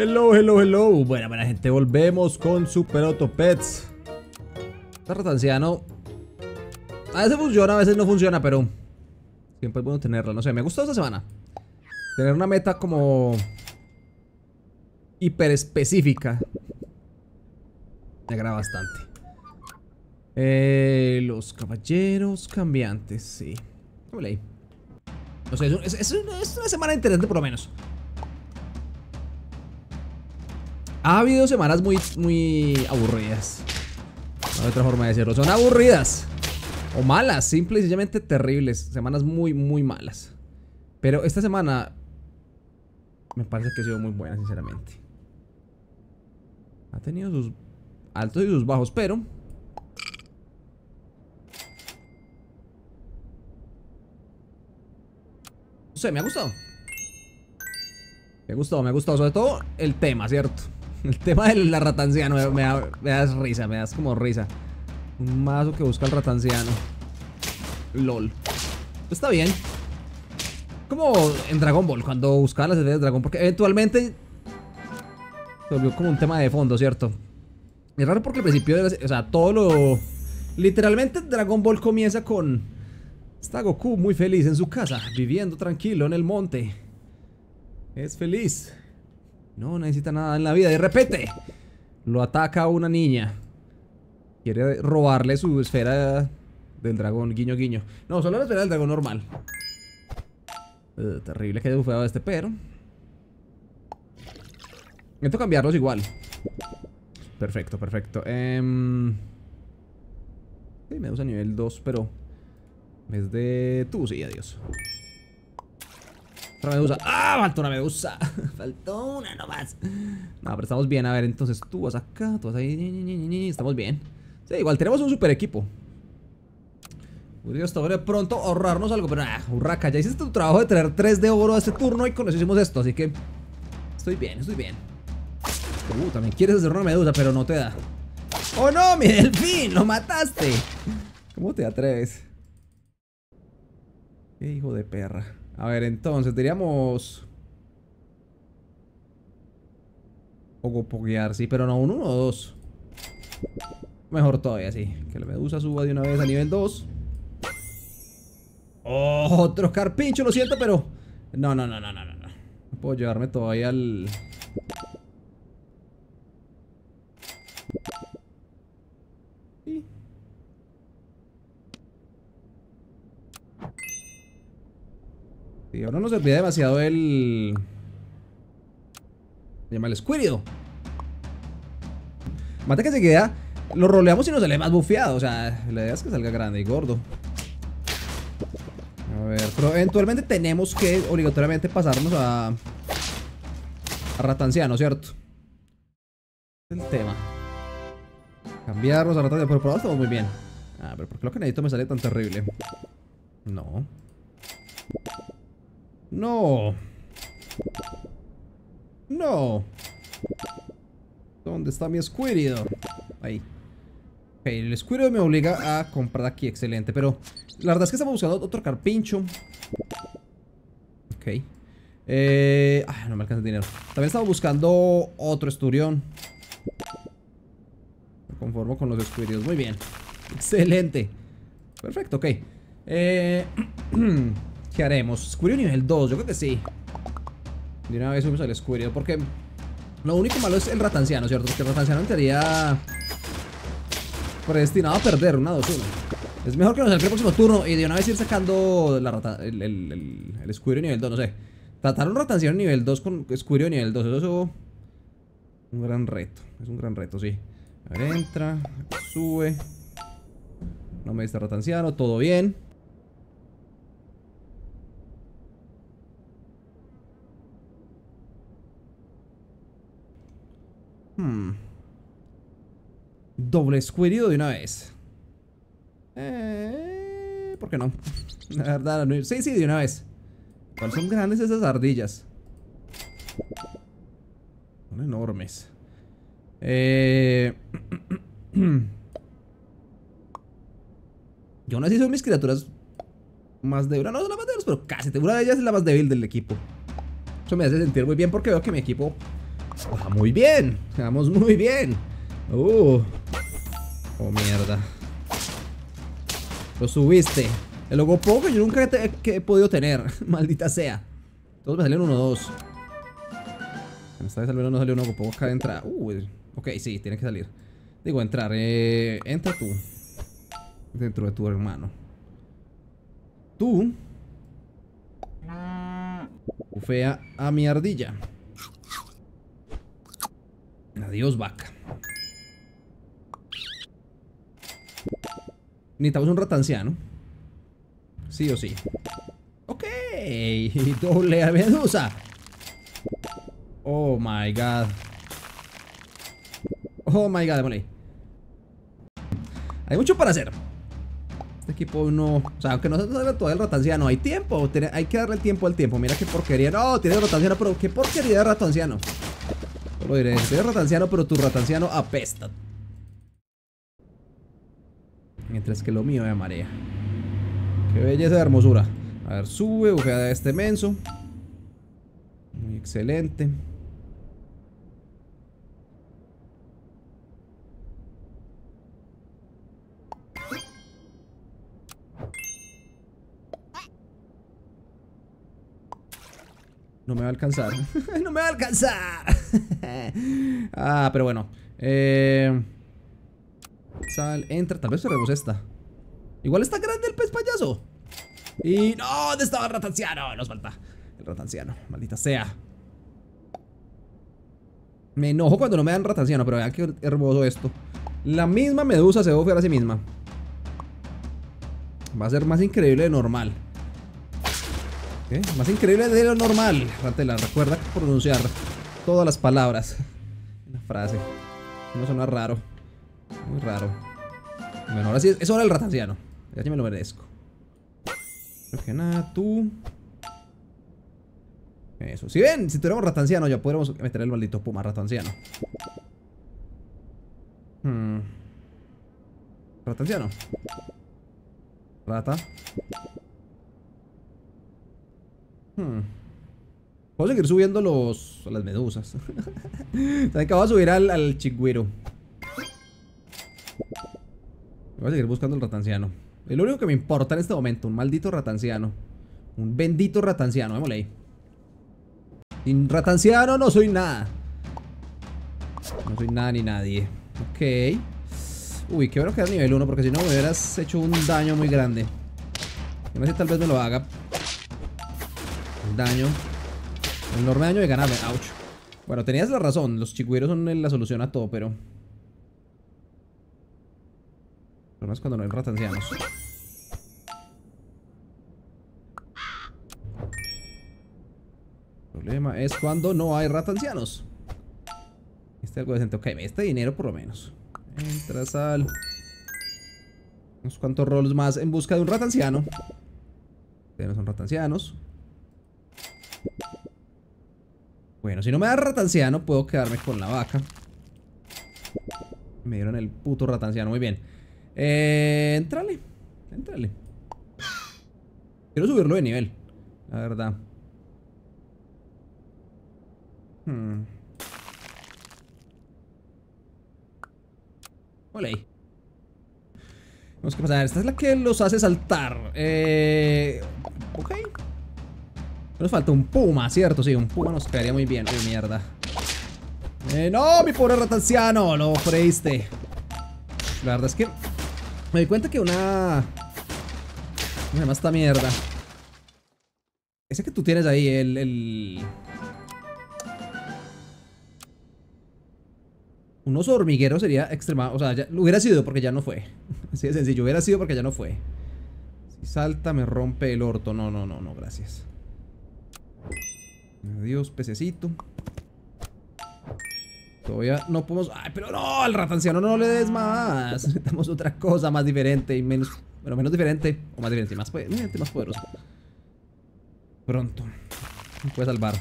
Hello, hello, hello. Bueno, buena gente, volvemos con Super Auto Pets. Rata anciano. A veces funciona, a veces no funciona, pero siempre es bueno tenerla. No sé, me gustó esta semana. Tener una meta como hiper específica. Me agrada bastante. Eh, los caballeros cambiantes, sí. No sé, es una semana interesante por lo menos. Ha habido semanas muy, muy aburridas. No hay otra forma de decirlo. Son aburridas. O malas, simple y sencillamente terribles. Semanas muy, muy malas. Pero esta semana me parece que ha sido muy buena, sinceramente. Ha tenido sus altos y sus bajos, pero... No sé, me ha gustado. Me ha gustado, me ha gustado. Sobre todo el tema, ¿cierto? El tema de la ratanciano me, da, das risa, me das como risa. Un mazo que busca el ratanciano. LOL. Está bien. Como en Dragon Ball, cuando buscaba las esferas de dragón porque eventualmente se volvió como un tema de fondo, ¿cierto? Es raro porque al principio, de o sea, todo lo... Literalmente Dragon Ball comienza con... Está Goku muy feliz en su casa, viviendo tranquilo en el monte. Es feliz. No necesita nada en la vida. De repente lo ataca una niña. Quiere robarle su esfera del dragón. Guiño, guiño. No, solo la esfera del dragón normal. Eh, terrible que haya bufeado este pero. Necesito cambiarlos igual. Perfecto, perfecto. Em, sí, me a nivel 2, pero... Es de tú, sí, adiós una medusa. ¡Ah! Faltó una medusa. Faltó una nomás. No, pero estamos bien. A ver, entonces tú vas acá, tú vas ahí. Estamos bien. Sí, igual tenemos un super equipo. Podría todavía pronto ahorrarnos algo, pero nada, ah, hurraca, ya hiciste tu trabajo de traer 3 de oro a este turno y con eso hicimos esto, así que estoy bien, estoy bien. Uh, también quieres hacer una medusa, pero no te da. ¡Oh no, mi delfín! ¡Lo mataste! ¿Cómo te atreves? ¡Qué hijo de perra! A ver, entonces, diríamos... Poco pokear, sí, pero no un 1 o 2. Mejor todavía, sí. Que la medusa suba de una vez a nivel 2. Otro carpincho, lo siento, pero... No, no, no, no, no, no. No puedo llevarme todavía al... Y ahora nos olvida demasiado el... Se llama el Squirido. Mata que se queda. Lo roleamos y nos sale más bufeado. O sea, la idea es que salga grande y gordo. A ver, pero eventualmente tenemos que obligatoriamente pasarnos a... A Ratanciano, ¿cierto? El tema. Cambiarnos a Ratanciano. Pero por ahora estamos muy bien. Ah, pero ¿por qué lo que necesito me sale tan terrible? No. No. No. ¿Dónde está mi Squirtle? Ahí. Ok, el Squirtle me obliga a comprar aquí, excelente. Pero la verdad es que estamos buscando otro carpincho. Ok. Eh, ah, no me alcanza el dinero. También estamos buscando otro esturión. Me conformo con los escuridos, Muy bien. Excelente. Perfecto, ok. Eh, ¿Qué haremos? Squirio nivel 2, yo creo que sí. De una vez subimos al Squirio, porque lo único malo es el Ratanciano, ¿cierto? Porque el Ratanciano estaría predestinado a perder una 2 Es mejor que nos salga el próximo turno y de una vez ir sacando el, el, nivel 2, no sé. Tratar un Ratanciano nivel 2 con Squirio nivel 2, eso es un gran reto. Es un gran reto, sí. A ver, entra, sube. No me dice Ratanciano, todo bien. Hmm. Doble escuerido de una vez. Eh, ¿Por qué no? La verdad, sí, sí, de una vez. ¿Cuáles son grandes esas ardillas? Son enormes. Eh... Yo sé si son mis criaturas más débiles. No son las más débiles, pero casi. Una de ellas es la más débil del equipo. Eso me hace sentir muy bien porque veo que mi equipo muy bien. Vamos muy bien. Uh. Oh, mierda. Lo subiste. El logo poco yo nunca que he podido tener. Maldita sea. Todos me salieron uno 2 Esta vez al menos no salió un logo poco. Acá entra. Uh, ok, sí, tiene que salir. Digo, entrar. Eh, entra tú. Dentro de tu hermano. Tú. Bufea mm. a mi ardilla. Adiós, vaca. Necesitamos un ratanciano. Sí o sí. Ok. Doble medusa. Oh my god. Oh my god, démosle. Hay mucho para hacer. Este equipo no. O sea, aunque no se salga todavía el ratanciano, hay tiempo. Hay que darle el tiempo al tiempo. Mira qué porquería. No, tiene ratanciano, pero qué porquería de ratanciano lo diré, Soy ratanciano, pero tu ratanciano apesta. Mientras que lo mío me eh, marea. Qué belleza de hermosura. A ver, sube, bujea de este menso. Muy excelente. No me va a alcanzar. no me va a alcanzar. ah, pero bueno. Eh, sal, entra. Tal vez cerremos esta. Igual está grande el pez payaso. Y... ¡No! ¿Dónde estaba el ratanciano? Nos falta el ratanciano. Maldita sea. Me enojo cuando no me dan ratanciano, pero vean que hermoso esto. La misma medusa se va a a sí misma. Va a ser más increíble de normal. ¿Qué? Más increíble de lo normal. Ratela, recuerda pronunciar todas las palabras. Una frase. No suena raro. Muy raro. Bueno, ahora sí es, el ratanciano. Ya me lo merezco. Creo que nada, tú. Eso. Si ven, si tenemos ratanciano, ya podremos meter el maldito puma ratanciano. Hmm. Ratanciano. Rata. Hmm. Voy a seguir subiendo los, las medusas. ¿Saben que Voy a subir al, al Voy a seguir buscando el ratanciano. Es lo único que me importa en este momento. Un maldito ratanciano. Un bendito ratanciano. Démosle ahí. Sin ratanciano no soy nada. No soy nada ni nadie. Ok. Uy, qué bueno que era nivel 1 porque si no me hubieras hecho un daño muy grande. No sé, tal vez me lo haga. El daño. Enorme daño de ganarme. Ouch. Bueno, tenías la razón. Los chigüiros son la solución a todo, pero... problema es cuando no hay ratancianos. El problema es cuando no hay ratancianos. Este algo decente. Ok, este dinero por lo menos. Entras al... Unos cuantos rolls más en busca de un ratanciano. Ustedes no son ratancianos. Bueno, si no me da ratanciano, puedo quedarme con la vaca. Me dieron el puto ratanciano, muy bien. Eh, entrale, entrale. Quiero subirlo de nivel, la verdad. Hmm. Olé. Vamos a pasar. Esta es la que los hace saltar. Eh, ok. Nos falta un puma, ¿cierto? Sí, un puma nos quedaría muy bien. Uy, mierda. Eh, ¡No, mi pobre ratanciano! Lo freíste. La verdad es que me di cuenta que una... Una esta mierda? Ese que tú tienes ahí, el... el... Unos hormigueros sería extremado... O sea, ya, hubiera sido porque ya no fue. Así de sencillo, hubiera sido porque ya no fue. Si salta me rompe el orto. No, no, no, no, gracias. Adiós, pececito. Todavía no podemos... ¡Ay, pero no! Al ratanciano no le des más. Necesitamos otra cosa más diferente y menos... Bueno, menos diferente. O más diferente. Más, más poderoso. Pronto. Me puede salvar.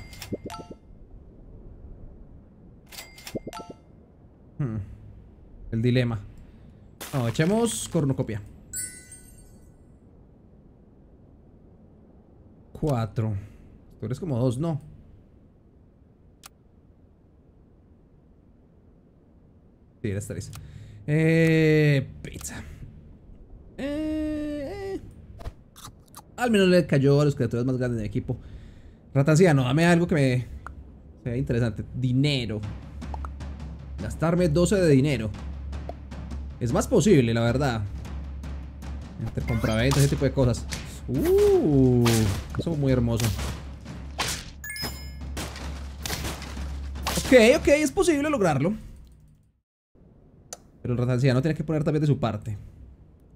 Hmm. El dilema. echemos cornucopia. Cuatro. Tú eres como dos, no. Sí, eres tres. Eh, pizza. Eh, eh, Al menos le cayó a los criaturas más grandes del equipo. no, dame algo que me sea interesante. Dinero. Gastarme 12 de dinero. Es más posible, la verdad. Entre compraventas, ese tipo de cosas. Uh, eso es muy hermoso. Ok, ok, es posible lograrlo. Pero el no tiene que poner también de su parte.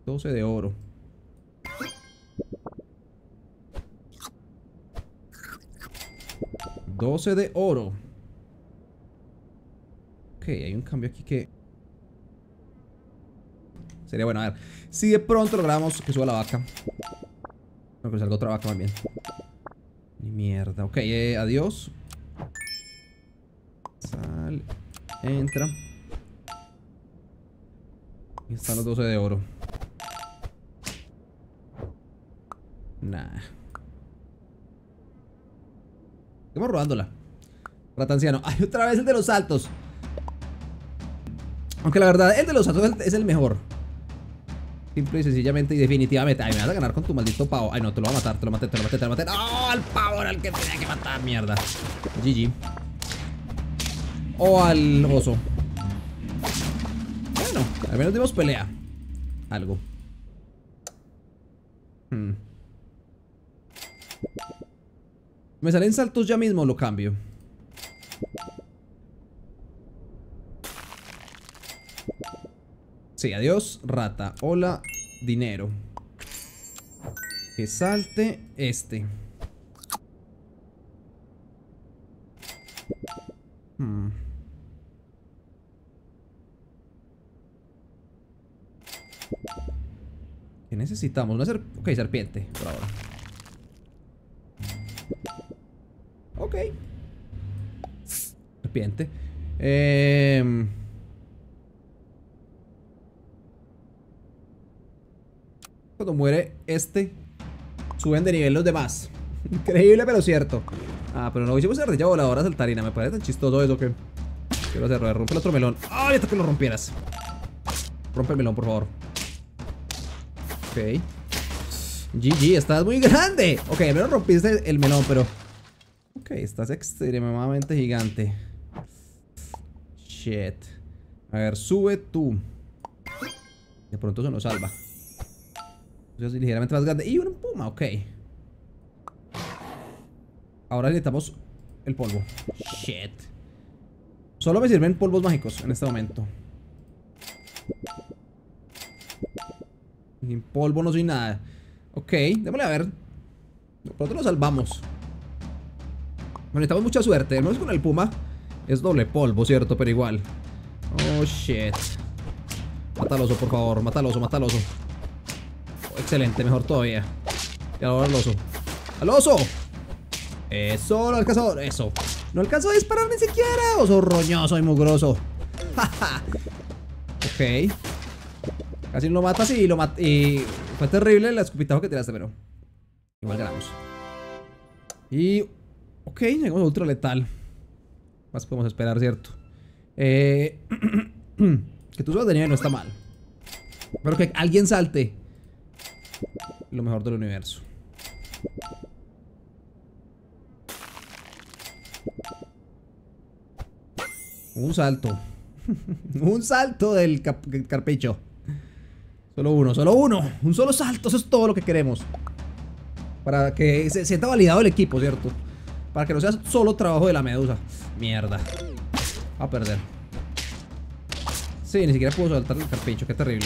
12 de oro. ¡12 de oro! Ok, hay un cambio aquí que... Sería bueno, a ver. Si de pronto logramos que suba la vaca. No, pero salga otra vaca más bien. Ni mierda. Ok, eh, adiós. Sale. Entra. Y están los 12 de oro. Nah. Estamos robándola. Ratanciano. Ay, otra vez el de los saltos. Aunque la verdad, el de los saltos es el mejor. Simple y sencillamente y definitivamente. Ay, me vas a ganar con tu maldito pavo. Ay, no, te lo va a matar, te lo maté, te lo maté, te lo maté. ¡Oh, Al pavo era el que tenía que matar, mierda! GG o al oso. Bueno, al menos dimos pelea. Algo. Hmm. Me salen saltos ya mismo, lo cambio. Sí, adiós, rata. Hola, dinero. Que salte este. Hmm. necesitamos? Una serp ok, serpiente, por ahora. Ok. Serpiente. Em. Cuando muere este, suben de nivel los demás. Increíble, pero cierto. Ah, pero no hicimos ardilla voladora saltarina. Me parece tan chistoso eso que... Quiero hacer... Rompe el otro melón. ¡Ay, esto que lo rompieras! Rompe el melón, por favor. Ok. GG, estás muy grande. Ok, pero rompiste el melón, pero... Ok, estás extremadamente gigante. Shit. A ver, sube tú. De pronto se nos salva. ligeramente más grande. Y un puma, ok. Ahora necesitamos el polvo. Shit. Solo me sirven polvos mágicos en este momento. Ni polvo, no soy nada. Ok, démosle a ver. Nosotros lo salvamos. Bueno, necesitamos mucha suerte. ¿no? Es con el puma. Es doble polvo, ¿cierto? Pero igual. Oh, shit. Mata al oso, por favor. Mata al oso, mata al oso. Oh, excelente, mejor todavía. Y ahora al oso. ¡Al oso! Eso, lo alcanzó. Eso. No alcanzó a disparar ni siquiera. Oso roñoso y mugroso. ok. Casi lo matas y lo matas y fue terrible el escupitajo que tiraste, pero igual ganamos. Y... Ok, llegamos a ultra letal. Más podemos esperar, ¿cierto? Eh... que tú de nieve no está mal. Pero que alguien salte. Lo mejor del universo. Un salto. Un salto del carpecho. Solo uno, solo uno. Un solo salto, eso es todo lo que queremos. Para que se sienta validado el equipo, ¿cierto? Para que no sea solo trabajo de la medusa. Mierda. Va a perder. Sí, ni siquiera puedo saltar el carpicho, qué terrible.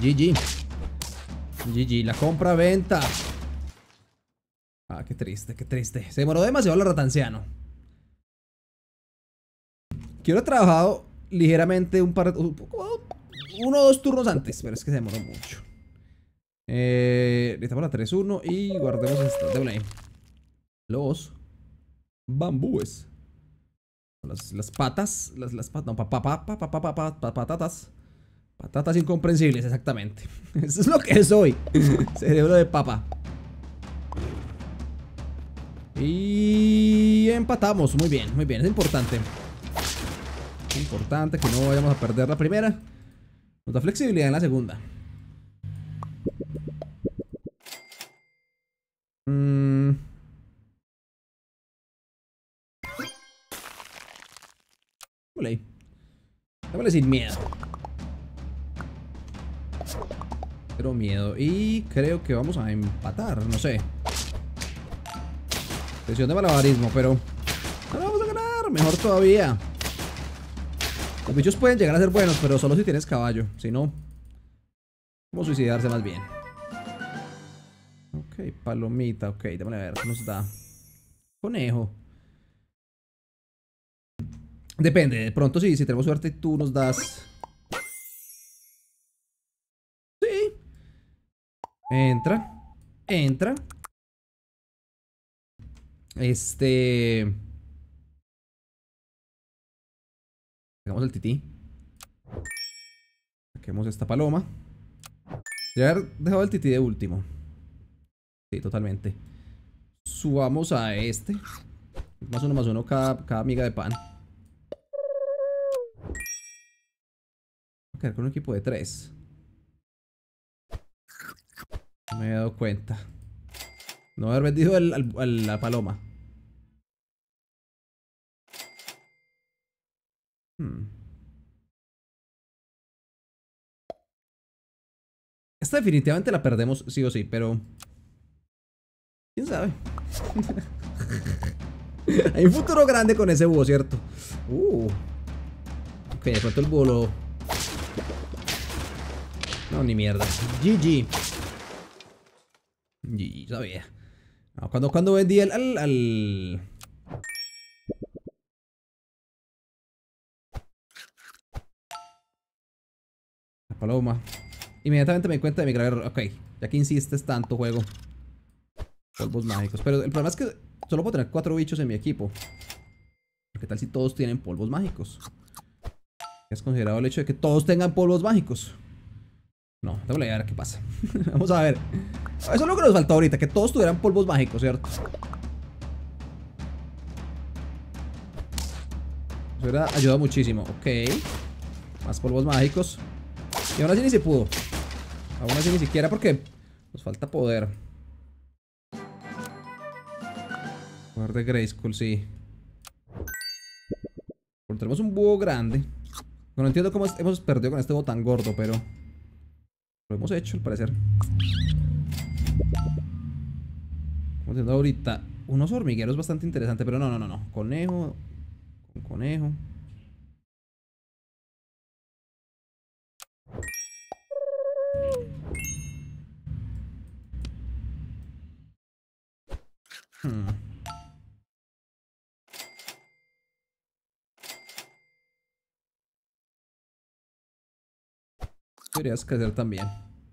GG. GG, la compra-venta. Ah, qué triste, qué triste. Se demoró demasiado el ratanciano. Quiero haber trabajado ligeramente un par de... Un uno o dos turnos antes. Pero es que se demoró mucho. Eh, necesitamos la 3-1 y guardemos esta de Los bambúes. Las, patas. Las, patas. patatas. Patatas incomprensibles, exactamente. Eso es lo que soy. Cerebro de papa. Y empatamos. Muy bien, muy bien. Es importante. Es importante que no vayamos a perder la primera. Nos da flexibilidad en la segunda. Mmm. Vale. sin miedo. Pero miedo. Y creo que vamos a empatar. No sé. Presión de malabarismo, pero... vamos a ganar. Mejor todavía. Los bichos pueden llegar a ser buenos, pero solo si tienes caballo. Si no, como suicidarse más bien. Ok, palomita. Ok, déjame ver qué nos da. Conejo. Depende, de pronto sí, si tenemos suerte tú nos das... Sí. Entra. Entra. Este... Sacamos el tití. Saquemos esta paloma. Debería haber dejado el tití de último. Sí, totalmente. Subamos a este. Más uno, más uno cada, cada miga de pan. Voy a quedar con un equipo de tres. No me he dado cuenta. No haber vendido el, la paloma. Hmm. Esta definitivamente la perdemos sí o sí, pero... ¿Quién sabe? Hay un futuro grande con ese búho, ¿cierto? Uh. Ok, de pronto el búho No, ni mierda. GG. GG, sabía. No, cuando, cuando vendí el, al... paloma. Inmediatamente me di cuenta de mi grave error. Ok, ya que insistes tanto, juego. Polvos mágicos. Pero el problema es que solo puedo tener cuatro bichos en mi equipo. ¿Qué tal si todos tienen polvos mágicos? ¿Es considerado el hecho de que todos tengan polvos mágicos? No, déjame ver qué pasa. Vamos a ver. Eso es lo que nos falta ahorita, que todos tuvieran polvos mágicos, ¿cierto? Eso ayuda muchísimo. Ok. Más polvos mágicos. Y ahora sí ni se pudo. Aún así ni siquiera porque nos falta poder. Poder de Grayskull, sí. tenemos un búho grande. No, entiendo cómo hemos perdido con este búho tan gordo, pero... Lo hemos hecho, al parecer. Como ahorita unos hormigueros bastante interesantes, pero no, no, no, no. Conejo. Con conejo. Querías Deberías crecer también.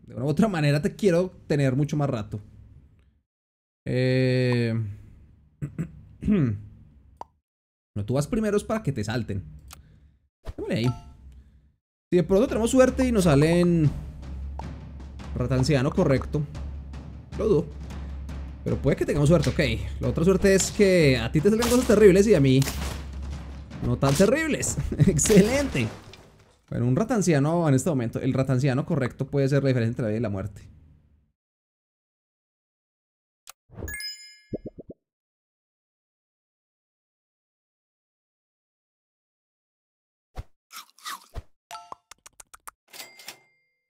De una u otra manera te quiero tener mucho más rato. Eh... no, tú vas primero es para que te salten. ahí. Si de pronto tenemos suerte y nos salen... Ratanciano, correcto. Lo pero puede que tengamos suerte, ok. La otra suerte es que a ti te salgan cosas terribles y a mí no tan terribles. Excelente. Bueno, un ratanciano en este momento, el ratanciano correcto puede ser la diferencia entre la vida y la muerte.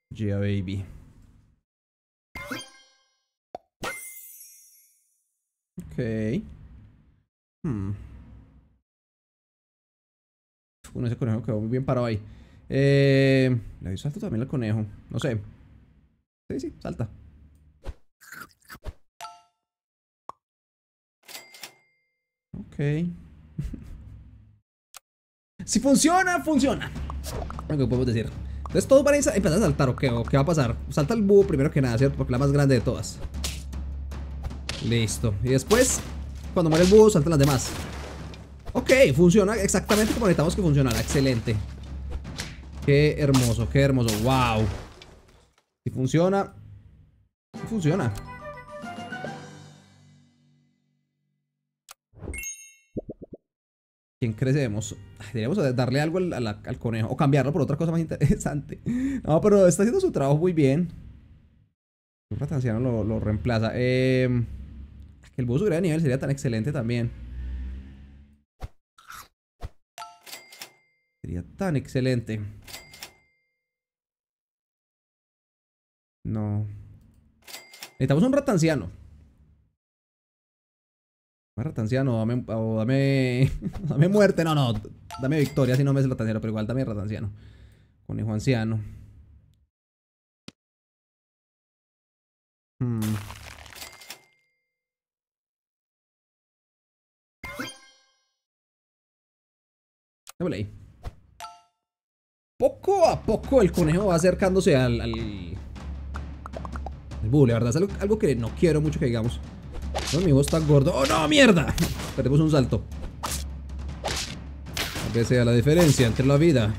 Yeah, baby. Ok. Hmm. Uno ese conejo quedó muy bien parado ahí. Eh, le doy salto también al conejo. No sé. Sí, sí, salta. Ok. si funciona, funciona. Lo que podemos decir. Entonces todo para empezar a saltar, ¿o qué? ¿O qué va a pasar? Salta el búho primero que nada, ¿cierto? Porque la más grande de todas. Listo. Y después, cuando muere el búho, saltan las demás. Ok, funciona exactamente como necesitamos que funcionara. Excelente. Qué hermoso, qué hermoso. Wow. Si funciona. Si funciona. ¿Quién crecemos? Deberíamos darle algo al, conejo. O cambiarlo por otra cosa más interesante. No, pero está haciendo su trabajo muy bien. Un ratanciano lo, lo reemplaza. Eh, el búho de nivel sería tan excelente también. Sería tan excelente. No. Necesitamos un ratanciano. Más ratanciano, dame, o dame, dame muerte, no, no, dame victoria si no me es ratanciano, pero igual dame ratanciano. Conejo anciano. Hmm. Démosle ahí. Poco a poco el conejo va acercándose al... al... El verdad algo, que no quiero mucho que digamos. No, mi voz está gordo. ¡Oh, no, mierda! Perdemos un salto. Aunque sea la diferencia entre la vida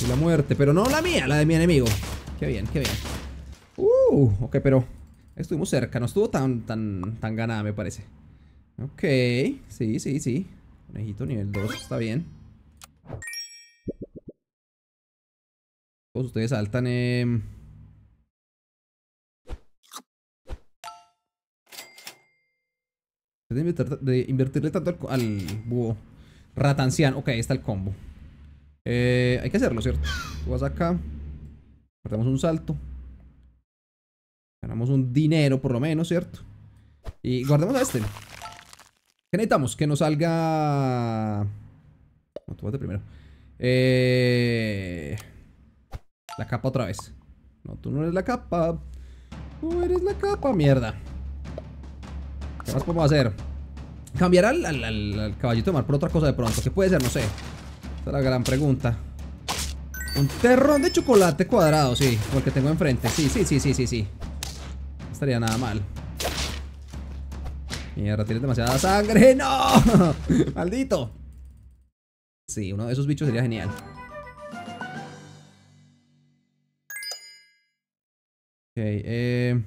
y la muerte. Pero no la mía, la de mi enemigo. Qué bien, qué bien. Uh, ok, pero estuvimos cerca. No estuvo tan, tan, tan ganada, me parece. Ok, sí, sí, sí. Conejito nivel 2, está bien. Todos ustedes saltan... Eh... De, invertirle tanto al, búho. Ratancian, ok, está el combo. Eh, hay que hacerlo, ¿cierto? vas acá. hacemos un salto. Ganamos un dinero, por lo menos, ¿cierto? Y guardamos a este. ¿Qué necesitamos? Que nos salga... vas de primero. Eh... La capa otra vez. No, tú no eres la capa. Tú eres la capa, mierda. ¿Qué más podemos hacer? Cambiar al, caballito de mar por otra cosa de pronto. ¿Qué puede ser? No sé. Esta es la gran pregunta. Un terrón de chocolate cuadrado, sí. Porque tengo enfrente. Sí, sí, sí, sí, sí, sí. No estaría nada mal. Mierda, tienes demasiada sangre. ¡No! ¡Maldito! Sí, uno de esos bichos sería genial. Ok, eh...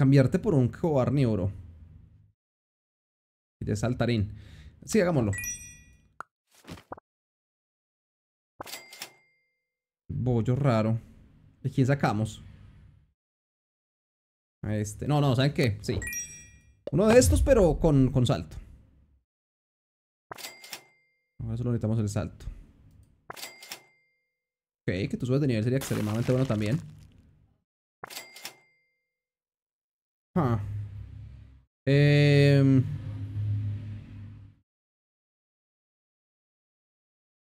Cambiarte por un oro. Y de saltarín. Sí, hagámoslo. Bollo raro. ¿De quién sacamos? Este, no, no, ¿saben qué? Sí. Uno de estos, pero con, con salto. Ahora solo necesitamos el salto. Ok, que tú subes de nivel sería extremadamente bueno también. Ah. Em.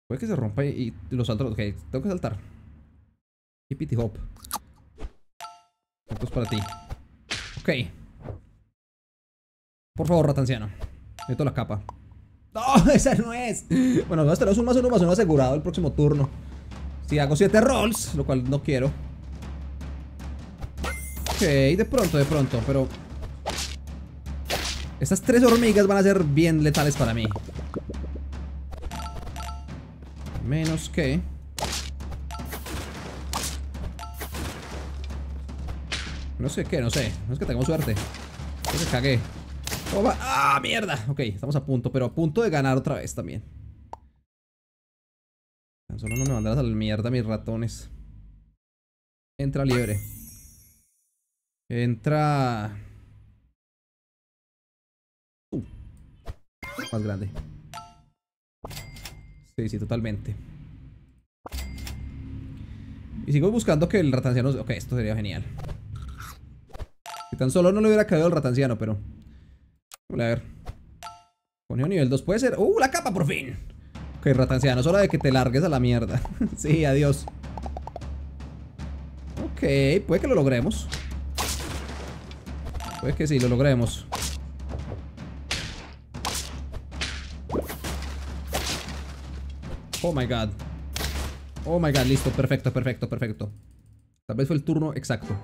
Puede que se rompa y, los lo salto. Ok, tengo que saltar. Y hop. Esto es para ti. Ok. Por favor, rata anciana. Necesito las capas. ¡No! ¡Esa no es! Bueno, no es un más uno más uno asegurado el próximo turno. Si hago 7 rolls, lo cual no quiero. Ok, de pronto, de pronto, pero... Estas tres hormigas van a ser bien letales para mí. Menos que... No sé qué, no sé. No es que tengamos suerte. cagué. ¡Ah, mierda! Ok, estamos a punto, pero a punto de ganar otra vez también. Tan solo no me mandarás a la mierda mis ratones. Entra libre Entra... Uh. más grande. Sí, sí, totalmente. Y sigo buscando que el ratanciano... Ok, esto sería genial. Si tan solo no le hubiera caído el ratanciano, pero... Vamos a ver. Ponió nivel 2 puede ser. ¡Uh, la capa por fin! Ok, ratanciano, es hora de que te largues a la mierda. sí, adiós. Ok, puede que lo logremos. Puede que sí, lo logremos. Oh my god. Oh my god, listo, perfecto, perfecto, perfecto. Tal vez fue el turno exacto.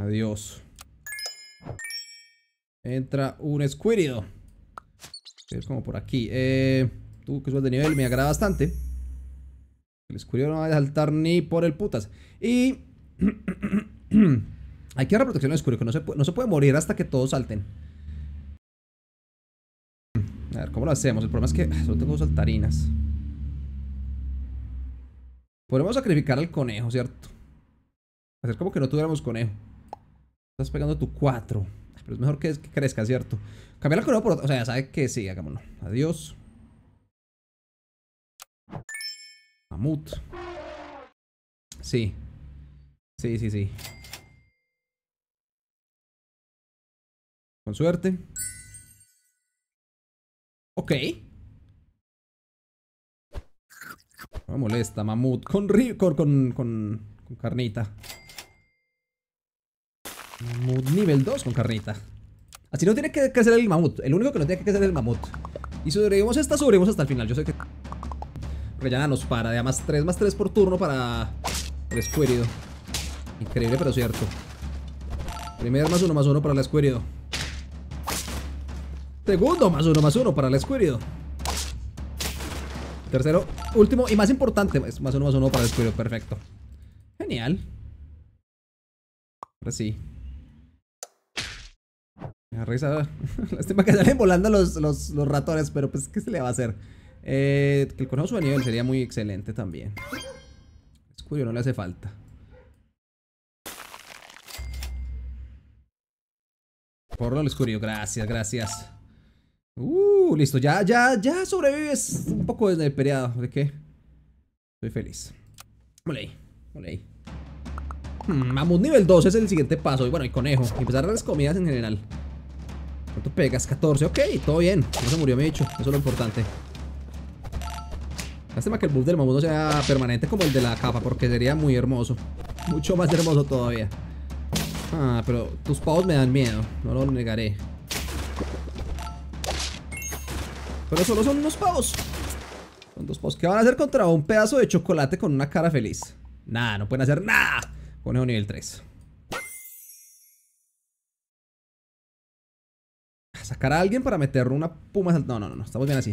Adiós. Entra un Squirido. Es como por aquí. Eh, tú que subes de nivel me agrada bastante. El Squirido no va a saltar ni por el putas. Y... Hay que dar protección al Squirido, no se, puede, no se puede morir hasta que todos salten. A ver, ¿cómo lo hacemos? El problema es que ah, solo tengo saltarinas. Podemos sacrificar al conejo, ¿cierto? Hacer como que no tuviéramos conejo. Estás pegando tu 4. Pero es mejor que, crezca, ¿cierto? Cambiar la corona por otro. O sea, ya sabe que sí, hagámoslo. Adiós. Mamut. Sí. Sí, sí, sí. Con suerte. Ok. No me molesta, mamut. Con, con, con, con, con carnita. Mamut nivel 2 con carnita. Así no tiene que crecer el mamut. El único que no tiene que crecer es el mamut. Y subimos esta, sobrevivimos hasta el final. Yo sé que... Rellana nos para. Además, 3, más 3 por turno para... El Increíble, pero cierto. Primer más 1, más 1 para el escuérido. Segundo, más 1, más 1 para el escuérido. Tercero, último y más importante. Más 1, más 1 para el escuérido. Perfecto. Genial. Ahora sí. Este risa. Lástima que volando los, los, ratones, pero pues, ¿qué se le va a hacer? Eh, que el conejo suba nivel sería muy excelente también. Escurio no le hace falta. Por lo escurio, gracias, gracias. Uh, listo, ya, ya, ya sobrevives un poco desde el ¿de qué? Estoy feliz. Mole, mole. Hmm, vamos, nivel 2 es el siguiente paso. Y bueno, el conejo. empezar pues, a las comidas en general. ¿Cuánto pegas? 14. Ok, todo bien. No se murió, mi dicho. Eso es lo importante. Lástima que el buff del mamut sea permanente como el de la capa, porque sería muy hermoso. Mucho más hermoso todavía. Ah, pero tus pavos me dan miedo. No lo negaré. Pero solo son unos pavos. Son dos pavos. ¿Qué van a hacer contra un pedazo de chocolate con una cara feliz? Nada, no pueden hacer nada. un nivel 3. sacar a alguien para meter una puma No, no, no, estamos bien así.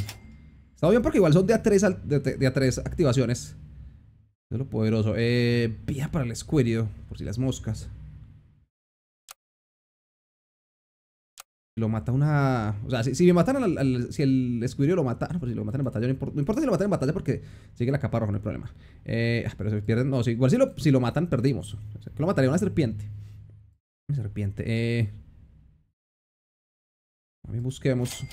Estamos bien porque igual son de a tres, de, a tres activaciones. Eso lo poderoso. Eh, vía para el escuerio, por si las moscas. Lo mata una... O sea, si, me matan al, Si el squirio lo mata... No, pero pues si lo matan en batalla, no importa. si lo matan en batalla porque sigue la capa roja, no hay problema. Eh, ah, pero se pierden... No, si, igual si lo, si lo matan, perdimos. lo mataría una serpiente. Una serpiente. Eh... A ver, busquemos.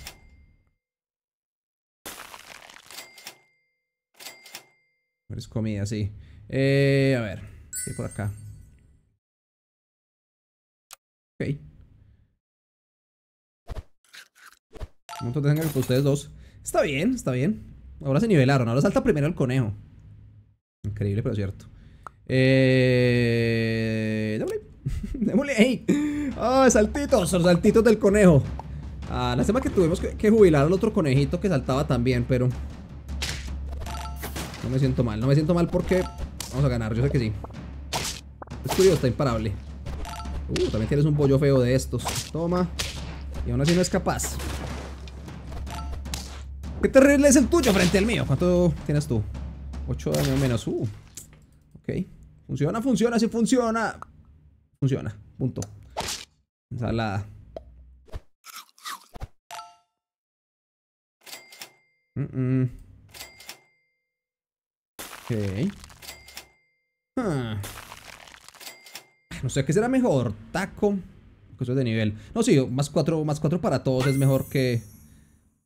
Es comida, sí. Eh, a ver, ¿qué por acá? Ok. Un montón de sangre con ustedes dos. Está bien, está bien. Ahora se nivelaron. Ahora salta primero el conejo. Increíble, pero cierto. Eh... Démosle. ¡Démosle! ¡ey! ¡Ah, saltitos! Los saltitos del conejo. Ah, la semana que tuvimos que, jubilar al otro conejito que saltaba también, pero... No me siento mal, no me siento mal porque vamos a ganar, yo sé que sí. Es curioso, está imparable. Uh, también tienes un pollo feo de estos. Toma. Y aún así no es capaz. Qué terrible es el tuyo frente al mío. ¿Cuánto tienes tú? 8 daño menos. Uh. Ok. Funciona, funciona, sí funciona. Funciona. Punto. Ensalada. Ok. Ah. No sé qué será mejor. Taco. Cosas de nivel. No, sí, más 4 más cuatro para todos es mejor que.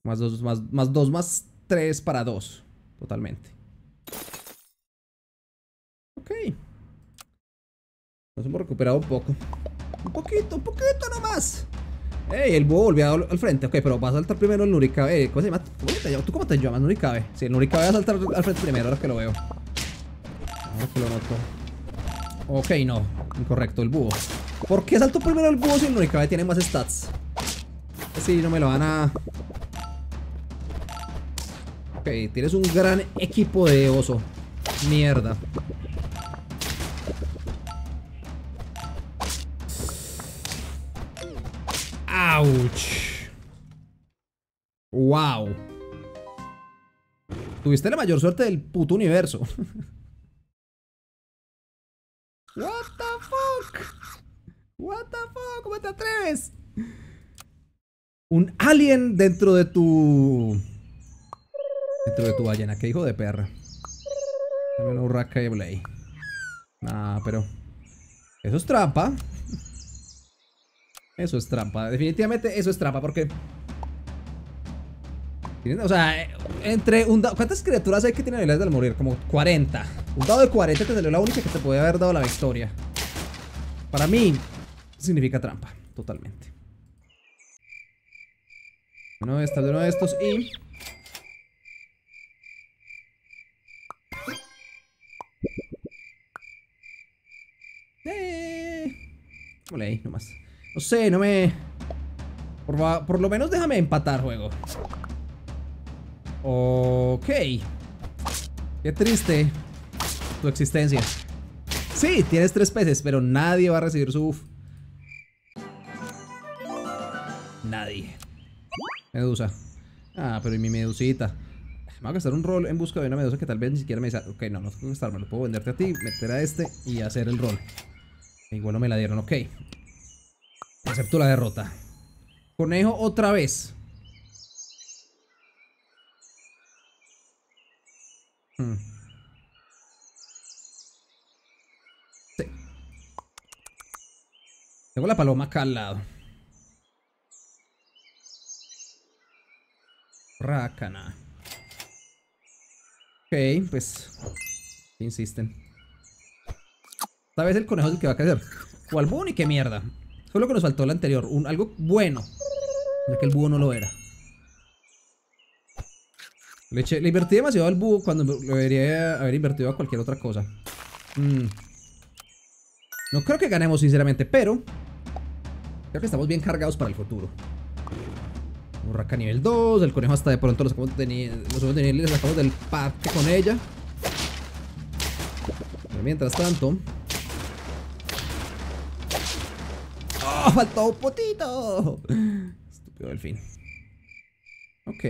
Más dos más, más 2, más 3 para dos Totalmente. Ok. Nos hemos recuperado un poco. Un poquito, un poquito nomás. Ey, el búho volvió al, frente. Ok, pero va a saltar primero el Nurikabe. ¿Cómo se llama? te llamas? ¿Tú cómo te llamas, Nurikabe? Sí, el va a saltar al frente primero, ahora que lo veo. que lo noto. Ok, no. Incorrecto, el búho. ¿Por qué salto primero el búho si el tiene más stats? Sí, no me lo van a... Ok, tienes un gran equipo de oso. Mierda. ¡Wow! Tuviste la mayor suerte del puto universo. What the fuck? What the fuck? ¿Cómo te atreves? Un alien dentro de tu... Dentro de tu ballena. Qué hijo de perra. Dame una urraca de Blade. Nah, pero... Eso es trampa. Eso es trampa. Definitivamente eso es trampa porque... O sea, entre un dado... ¿Cuántas criaturas hay que tienen habilidades al morir? Como 40. Un dado de 40 te salió la única que te podía haber dado la victoria. Para mí, significa trampa. Totalmente. Uno de estos, uno de estos y... Eh... ahí, nomás. No sé, no me... Por, lo menos déjame empatar juego. Ok. Qué triste tu existencia. Sí, tienes tres peces, pero nadie va a recibir su buff. Nadie. Medusa. Ah, pero y mi medusita. Me va a gastar un rol en busca de una medusa que tal vez ni siquiera me... Ok, no, no tengo que gastarme. lo puedo venderte a ti, meter a este y hacer el rol. Igual no me la dieron, ok. Acepto la derrota. Conejo otra vez. Hmm. Tengo la paloma acá al lado. Racana. Ok, pues. Insisten. Esta vez el conejo es el que va a caer O y qué mierda lo que nos faltó el anterior. algo bueno. Ya que el búho no lo era. Le, invertí demasiado al búho cuando debería haber invertido a cualquier otra cosa. Mm. No creo que ganemos, sinceramente, pero... Creo que estamos bien cargados para el futuro. raca nivel 2. El conejo hasta de pronto los hemos Los sacamos del parque con ella. mientras tanto, faltó un potito, Estúpido delfín. Ok.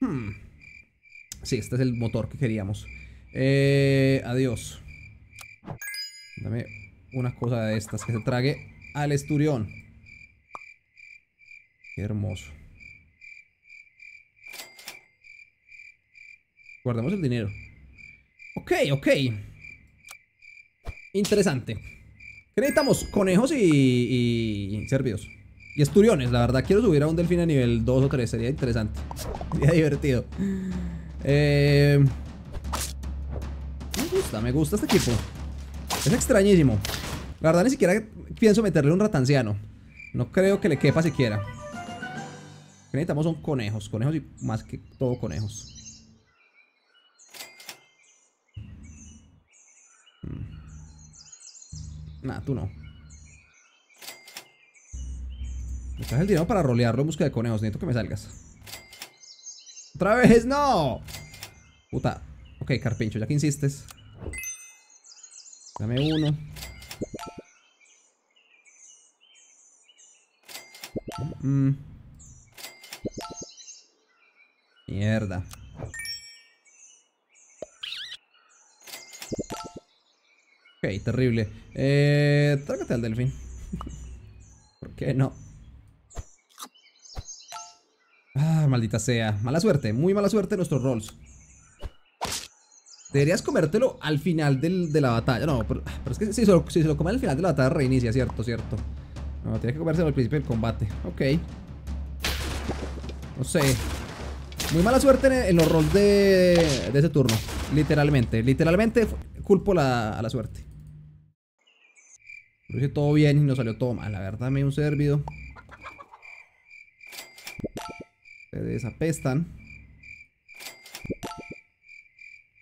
Hmm. Sí, este es el motor que queríamos. Eh, adiós. Dame una cosa de estas que se trague al esturión. Qué hermoso. Guardamos el dinero. Ok, ok. Interesante. ¿Qué necesitamos? Conejos y, y servidos. Y esturiones, la verdad. Quiero subir a un delfín a nivel 2 o 3. Sería interesante. Sería divertido. Eh, me gusta, me gusta este equipo. Es extrañísimo. La verdad, ni siquiera pienso meterle un ratanciano. No creo que le quepa siquiera. Necesitamos son conejos. Conejos y más que todo conejos. Nah, tú no. Me traes el dinero para rolearlo en busca de conejos. Necesito que me salgas. ¡Otra vez! ¡No! Puta. Ok, carpincho, ya que insistes. Dame uno. Mmm. Mierda. Ok, terrible. Eh, trágate al delfín. ¿Por qué no? Ah, maldita sea. Mala suerte, muy mala suerte nuestros rolls. Deberías comértelo al final de la batalla. No, ah, pero, es que si se, lo, si come al final de la batalla reinicia, cierto, cierto. No, tiene que comérselo al principio del combate. Ok. No sé. Muy mala suerte en, los rolls de, ese turno. Literalmente. Literalmente culpo a la suerte. Lo hice todo bien y no salió todo mal. La verdad me un servido. Ustedes apestan.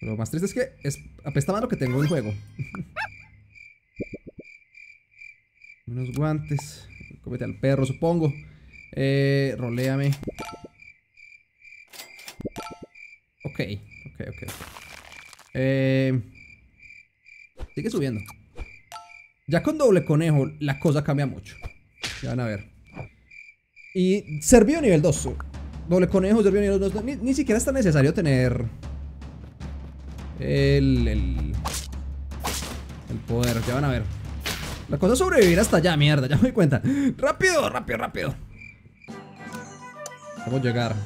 Lo más triste es que es, apesta lo que tengo en juego. Unos guantes. Cómete al perro, supongo. Eh, roléame. Ok, ok, ok. Eh, sigue subiendo. Ya con doble conejo la cosa cambia mucho. Ya van a ver. Y servió nivel 2. Doble conejo, servió nivel 2. Ni, siquiera está necesario tener... El, el, el poder. Ya van a ver. La cosa es sobrevivir hasta allá, mierda. Ya me doy cuenta. Rápido, rápido, rápido. a llegar?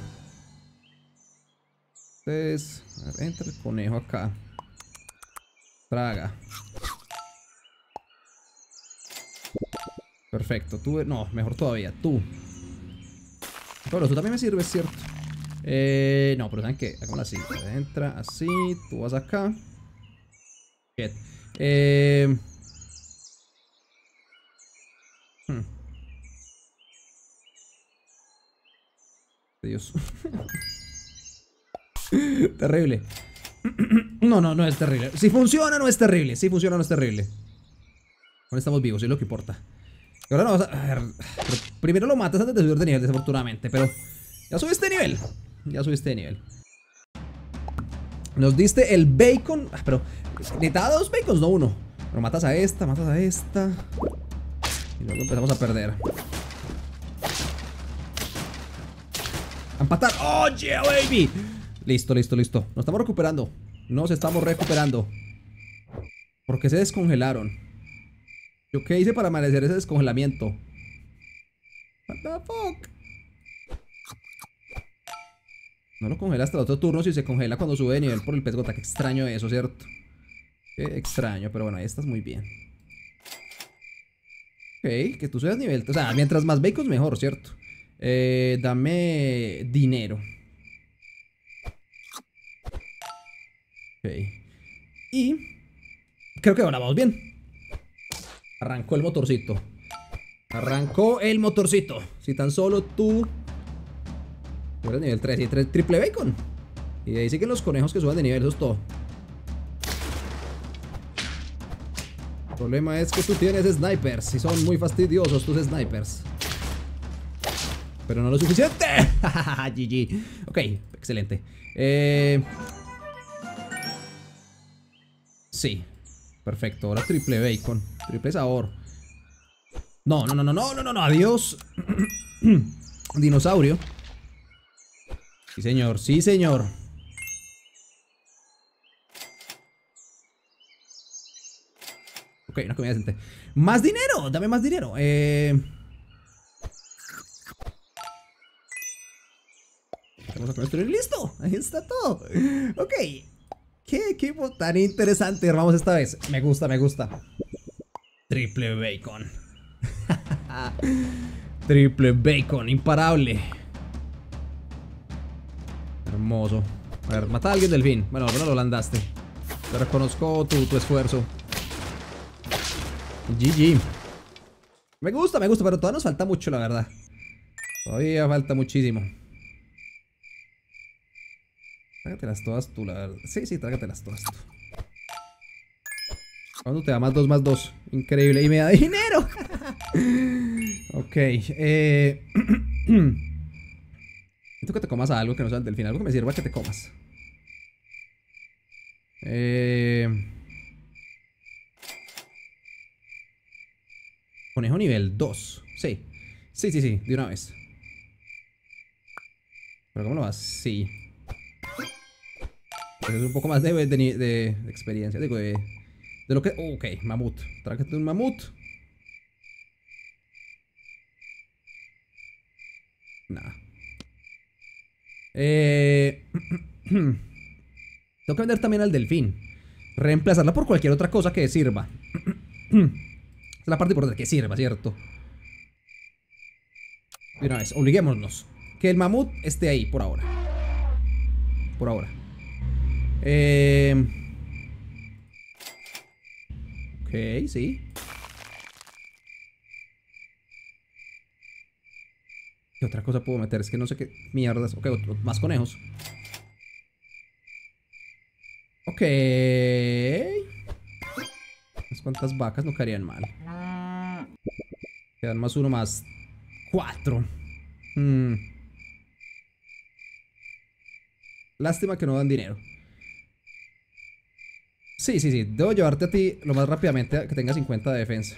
Entonces, a ver, entra el conejo acá. Traga. Perfecto, tú... No, mejor todavía, tú. Pero tú también me sirves, ¿cierto? Eh, no, pero ¿saben qué? Hagámoslo así. Entra así, tú vas acá. Eh... Hmm. Dios. terrible. No, no, no es terrible. Si funciona, no es terrible. Si funciona, no es terrible. Bueno, estamos vivos, es lo que importa. Ahora no, a primero lo matas antes de subir de nivel, desafortunadamente, pero ya subiste de nivel. Ya subiste de nivel. Nos diste el bacon. Ah, pero necesitaba dos bacons, no uno. Pero matas a esta, matas a esta. Y luego empezamos a perder. empatar. ¡Oh, yeah, baby! Listo, listo, listo. Nos estamos recuperando. Nos estamos recuperando. Porque se descongelaron qué hice para amanecer ese descongelamiento? What the fuck? No lo congela hasta el otro turno si se congela cuando sube de nivel por el pez gota. extraño eso, ¿cierto? extraño, pero bueno, ahí estás muy bien. Ok, que tú subas nivel. O sea, mientras más becos mejor, ¿cierto? Eh, dame dinero. Ok. Y creo que ahora vamos bien. Arrancó el motorcito. Arrancó el motorcito. Si tan solo tú... Tú eres nivel 3 y 3 triple bacon. Y de ahí siguen que los conejos que suban de nivel, eso es todo. El problema es que tú tienes snipers y son muy fastidiosos tus snipers. Pero no lo suficiente. GG. Ok, excelente. Eh, sí, Perfecto, ahora triple bacon. Triple sabor. No, no, no, no, no, no, no, no. Adiós. Dinosaurio. Sí, señor. Sí, señor. Ok, una comida decente. ¡Más dinero! Dame más dinero. Eh... Vamos a construir. ¡Listo! Ahí está todo. Ok. Qué equipo tan interesante armamos esta vez. Me gusta, me gusta. Triple bacon. Triple bacon, imparable. Hermoso. A ver, mata a alguien del fin. Bueno, no lo landaste. Te reconozco tu, tu esfuerzo. GG. Me gusta, me gusta, pero todavía nos falta mucho, la verdad. Todavía falta muchísimo. Trágatelas todas tú, la Sí, sí, trágatelas todas tú. ¿Cuándo te da más 2 más 2? Increíble. Y me da dinero. ok. Eh... que te comas algo que no sea del final Algo que me sirva que te comas. Eh... Conejo nivel 2. Sí. Sí, sí, sí. De una vez. ¿Pero cómo lo vas? Sí. Pues, es un poco más de, de, experiencia, digo, de, lo que... Oh, ok, mamut. Trágate un mamut. Nada. Eh... Tengo que vender también al delfín. Reemplazarla por cualquier otra cosa que sirva. es la parte importante que sirva, ¿cierto? Y una vez, obliguémonos. Que el mamut esté ahí por ahora. Por ahora. Eh... Ok, sí. ¿Qué otra cosa puedo meter? Es que no sé qué mierdas. Ok, más conejos. Ok. Unas cuantas vacas no caerían mal. Quedan más uno, más cuatro. Hmm. Lástima que no dan dinero. Sí, sí, sí. Debo llevarte a ti lo más rápidamente que tenga 50 de defensa.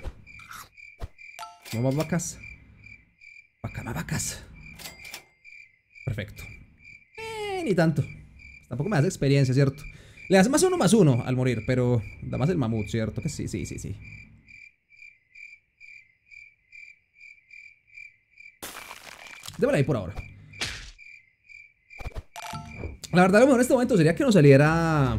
Mamá vacas. Vaca, más vacas. Perfecto. Eh, ni tanto. Tampoco me das experiencia, ¿cierto? Le das más uno más uno al morir, pero da más el mamut, ¿cierto? Que sí, sí, sí, sí. Déjame ir por ahora. La verdad, lo mejor en este momento sería que nos saliera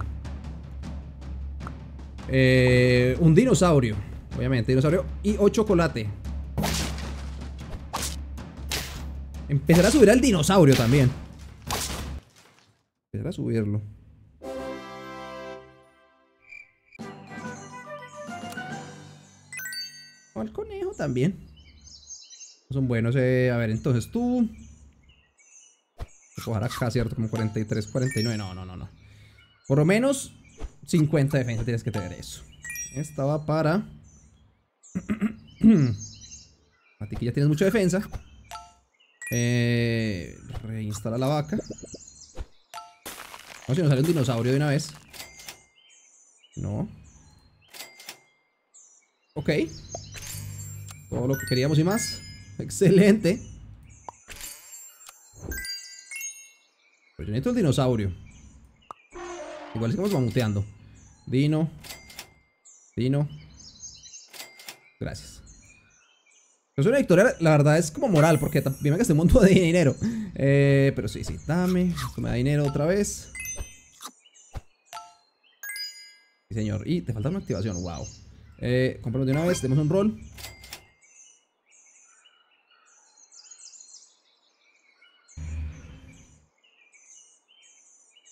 eh, un dinosaurio, obviamente, dinosaurio y ocho chocolate. Empezará a subir al dinosaurio también. Empezará a subirlo. O al conejo también. Son buenos. Eh. A ver, entonces tú. Voy a acá, ¿cierto? Como 43, 49. No, no, no, no. Por lo menos 50 defensa tienes que tener eso. Esta va para... A ti ya tienes mucha defensa. Eh, reinstala la vaca. No, si nos sale un dinosaurio de una vez. No. Ok. Todo lo que queríamos y más. Excelente. Pero pues yo necesito el dinosaurio. Igual estamos mamuteando. Dino Dino Gracias. Es una victoria, la verdad es como moral, porque también me gasté un montón de dinero. Eh, pero sí, sí, dame. Esto me da dinero otra vez. Sí, señor. Y te falta una activación, wow. Eh, compramos de una vez, tenemos un rol.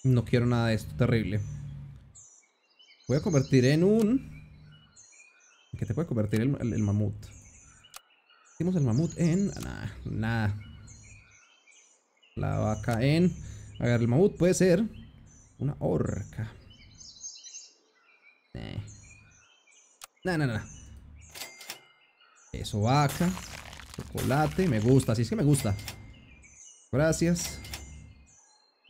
No quiero nada de esto, terrible. Voy a convertir en un... qué te puede convertir el, mamut? Hicimos el mamut en... Nada, nada. La vaca en... A ver, el mamut puede ser... Una orca. Eh. Nah, nah, no. Eso, vaca. Chocolate. Me gusta, así es que me gusta. Gracias.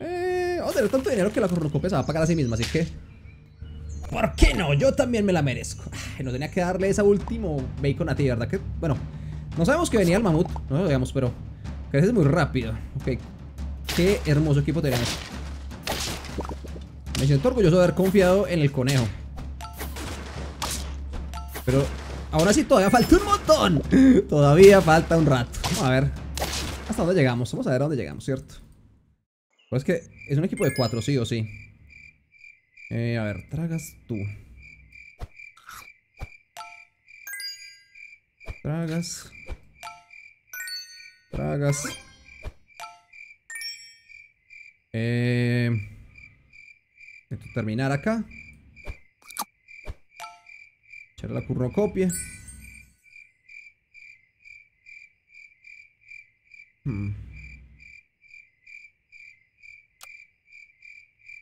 Eh, oh, tanto dinero que la cornucopia se va a pagar a sí misma, así que... ¿Por qué no? Yo también me la merezco. no tenía que darle esa último bacon a ti, ¿verdad? Que, bueno, no sabemos que venía el mamut. No lo digamos, pero crece muy rápido. Ok. Qué hermoso equipo tenemos. Me siento orgulloso de haber confiado en el conejo. Pero ahora sí todavía falta un montón. Todavía falta un rato. Vamos a ver. ¿Hasta dónde llegamos? Vamos a ver dónde llegamos, ¿cierto? Pues es que es un equipo de cuatro, sí o sí. Eh, a ver, tragas tú. Tragas. Tragas. Eh, terminar acá. Echar la currocopia. Hmm.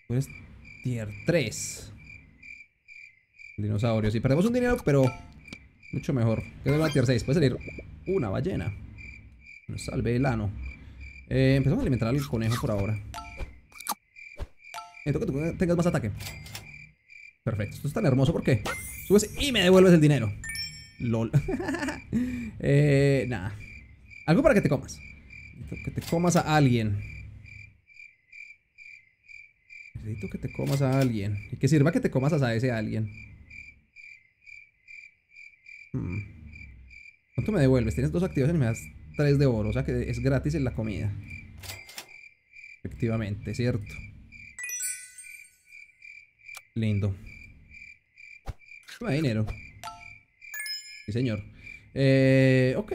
Pues Tier 3. Dinosaurios. Y perdemos un dinero, pero mucho mejor. Que la tier 6. Puede salir una ballena. Nos salve el ano. Eh, empezamos a alimentar al conejo por ahora. que tengas más ataque. Perfecto. Esto es tan hermoso porque subes y me devuelves el dinero. LOL. eh, nada. Algo para que te comas. Que te comas a alguien. Necesito que te comas a alguien. Y que sirva que te comas a ese alguien. Hmm. ¿Cuánto me devuelves? Tienes dos activos y me das tres de oro. O sea que es gratis en la comida. Efectivamente, cierto. Lindo. Toma dinero. Sí, señor. Eh, ok.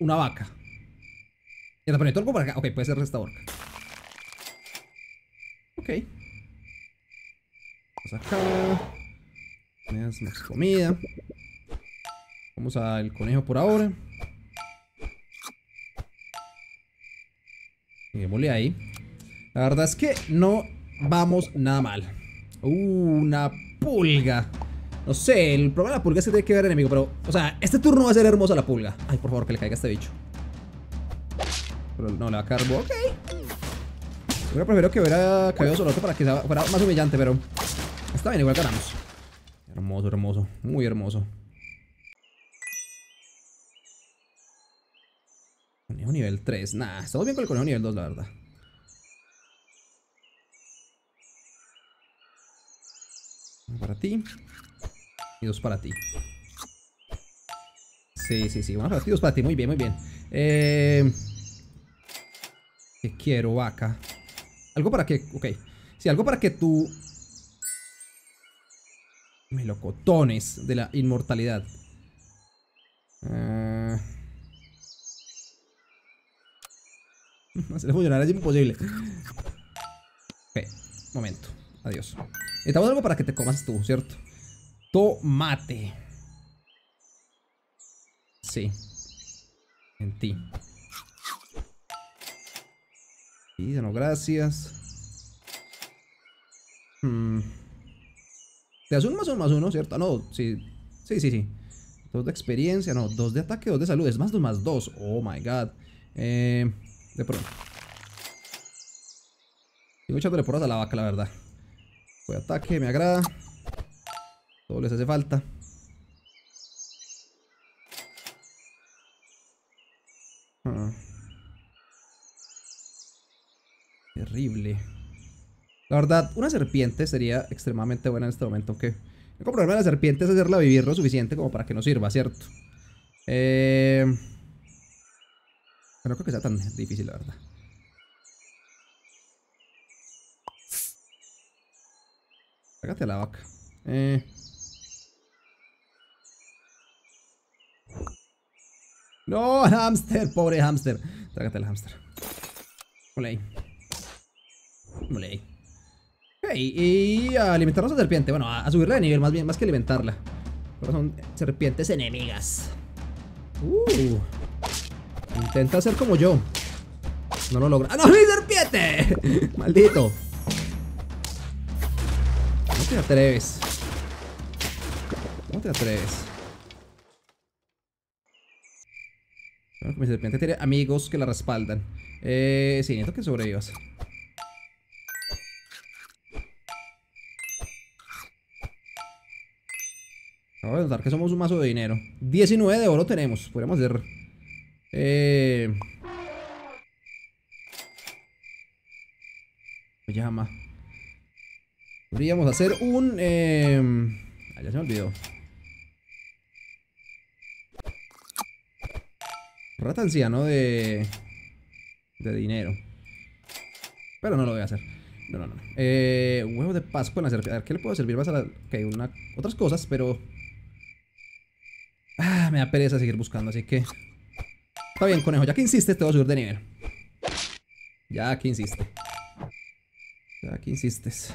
Una vaca. Ya, la pone para acá. Ok, puede ser esta Ok. Vamos acá. comida. Vamos al conejo por ahora. mole eh, ahí. La verdad es que no vamos nada mal. Uh, una pulga. No sé, el problema de la pulga es que tiene que ver enemigo, pero... O sea, este turno va a ser hermosa la pulga. Ay, por favor, que le caiga a este bicho. Pero no, le va a Ok. Yo prefiero que hubiera caído solo para que fuera más humillante, pero está bien, igual ganamos. Hermoso, hermoso. Muy hermoso. Conejo nivel 3. Nah, estamos bien con el conejo nivel 2, la verdad. Uno para ti. Y dos para ti. Sí, sí, sí. Bueno, para ti, dos para ti. Muy bien, muy bien. Eh quiero, vaca. Algo para que... Ok. Sí, algo para que tú... me cotones de la inmortalidad. No Se le llorar es imposible. Ok, momento. Adiós. Necesitamos algo para que te comas tú, ¿cierto? Tomate. Sí. En ti. Y no, gracias. Mm. De azul más uno más uno, ¿cierto? No, sí. Sí, sí, sí. Dos de experiencia, no. Dos de ataque, dos de salud. Es más dos más dos. Oh my god. Eh, de pronto. Sigo echándole porras a la vaca, la verdad. Fue ataque, me agrada. Todo les hace falta. Terrible. La verdad, una serpiente sería extremadamente buena en este momento, aunque... El problema de la serpiente es hacerla vivir lo suficiente como para que no sirva, ¿cierto? Eh... no creo que sea tan difícil, la verdad. Trágate la vaca. Eh... No, hamster, pobre hamster. Trágate el hamster. Hola ahí. Mole. y a alimentarnos a serpiente. Bueno, a, subirla de nivel más bien, más que alimentarla. Ahora son serpientes enemigas. Uh. Intenta ser como yo. No lo logra. ¡Ah, no! ¡Mi serpiente! ¡Maldito! ¿Cómo te atreves. ¿Cómo te atreves. mi serpiente tiene amigos que la respaldan. Eh, sí, necesito que sobrevivas. Vamos a notar que somos un mazo de dinero. 19 de oro tenemos. Podríamos hacer... Eh... Llama. Podríamos hacer un... Eh... Ah, ya se me olvidó. Rata anciano de... De dinero. Pero no lo voy a hacer. No, no, no. Eh, huevo de Pascua en la A ver, ¿qué le puedo servir más a la... Ok, una... otras cosas, pero... Ah, me da pereza seguir buscando, así que... Está bien, conejo. Ya que insistes, te voy a subir de nivel. Ya que insiste. Ya que insistes.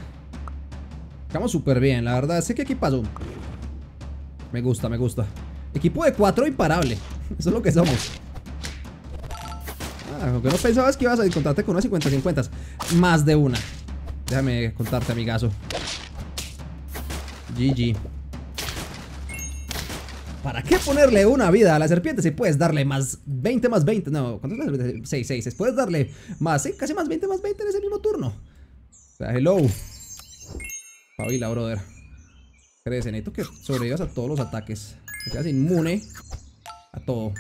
Estamos súper bien, la verdad. Sé que aquí pasó. Me gusta, me gusta. Equipo de cuatro imparable. Eso es lo que somos. Ah, aunque no pensabas que ibas a encontrarte con unas 50-50. Más de una. Déjame contarte, amigazo. GG. ¿Para qué ponerle una vida a la serpiente si puedes darle más 20 más 20? No, ¿cuánto es la serpiente? 6, 6, Puedes darle más, Sí, casi más 20 más 20 en ese mismo turno. O sea, hello. Pavila, brother. Crece, necesito que sobrevivas a todos los ataques. Que quedas inmune a todo.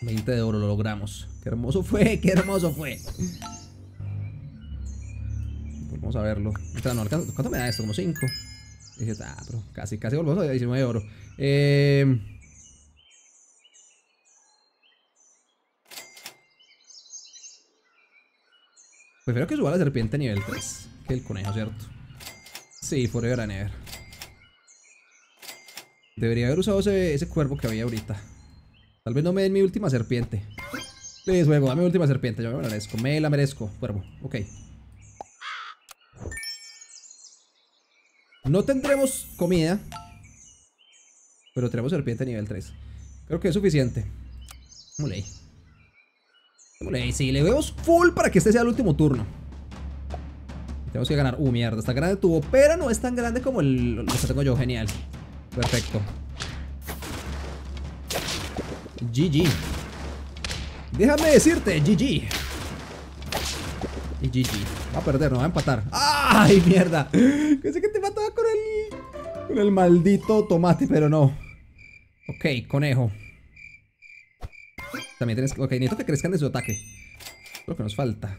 20 de oro, lo logramos. Qué hermoso fue, qué hermoso fue. Vamos a verlo. ¿Cuánto me da esto? Como 5 ah, pero casi, casi volvemos a 19 oro. Eh... Prefiero que suba la serpiente a nivel 3 que el conejo, ¿cierto? Sí, por and ever. Debería haber usado ese, ese cuervo que había ahorita. Tal vez no me den mi última serpiente. Les juego, a mi última serpiente, yo me la merezco. Me la merezco, cuervo. Ok. No tendremos comida. Pero tenemos serpiente nivel 3. Creo que es suficiente. Muley. Muley, sí, le vemos full para que este sea el último turno. Tenemos que ganar. Uh, mierda, está grande el tubo, pero no es tan grande como el, que tengo yo. Genial. Perfecto. GG. Déjame decirte, GG. Y GG. Va a perder, no va a empatar. ¡Ah! ¡Ay, mierda! Pensé que te mataba con el... Con el maldito tomate, pero no. Ok, conejo. También tienes... Ok, necesito que crezcan de su ataque. Lo que nos falta.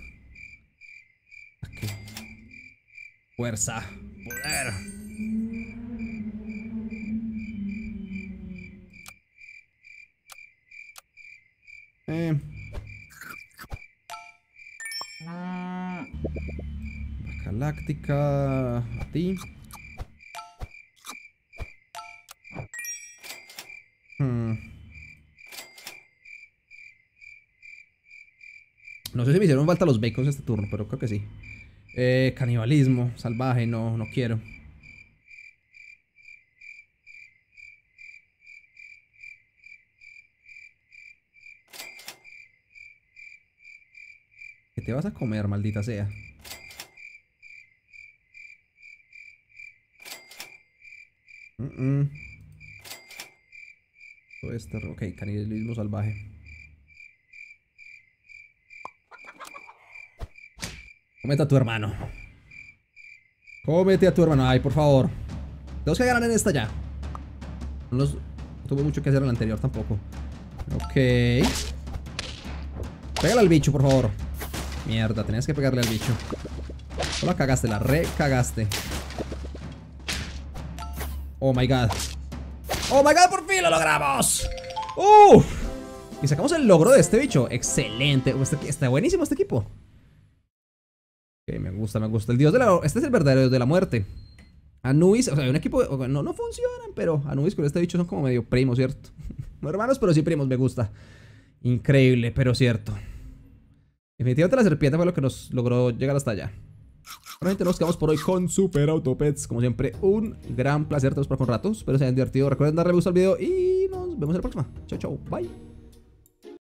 Aquí. Fuerza. Poder. Eh... Ah. Galáctica, a ti. Hmm. No sé si me hicieron falta los bacons este turno, pero creo que sí. Eh, canibalismo, salvaje, no, no quiero. ¿Qué te vas a comer, maldita sea? Mm. ok, canibalismo salvaje. Comete a tu hermano. Comete a tu hermano. Ay, por favor. Tenemos que ganar en esta ya. No tuvo mucho que hacer en la anterior tampoco. Ok. Pégale al bicho, por favor. Mierda, tenías que pegarle al bicho. No la cagaste, la recagaste. Oh my god Oh my god, por fin lo logramos Uf Y sacamos el logro de este bicho Excelente este Está buenísimo este equipo Ok, me gusta, me gusta El dios de la... Este es el verdadero dios de la muerte Anubis, o sea, hay un equipo, no, no funcionan, pero Anubis con este bicho son como medio primos, ¿cierto? no hermanos, pero sí primos, me gusta. Increíble, pero cierto. Definitivamente la serpiente fue lo que nos logró llegar hasta allá. Realmente nos quedamos por hoy con Super Auto Pets. Como siempre, un gran placer tenerlos por con ratos. Espero se hayan divertido. Recuerden darle me al video y nos vemos en la próxima. Chao, chao. Bye.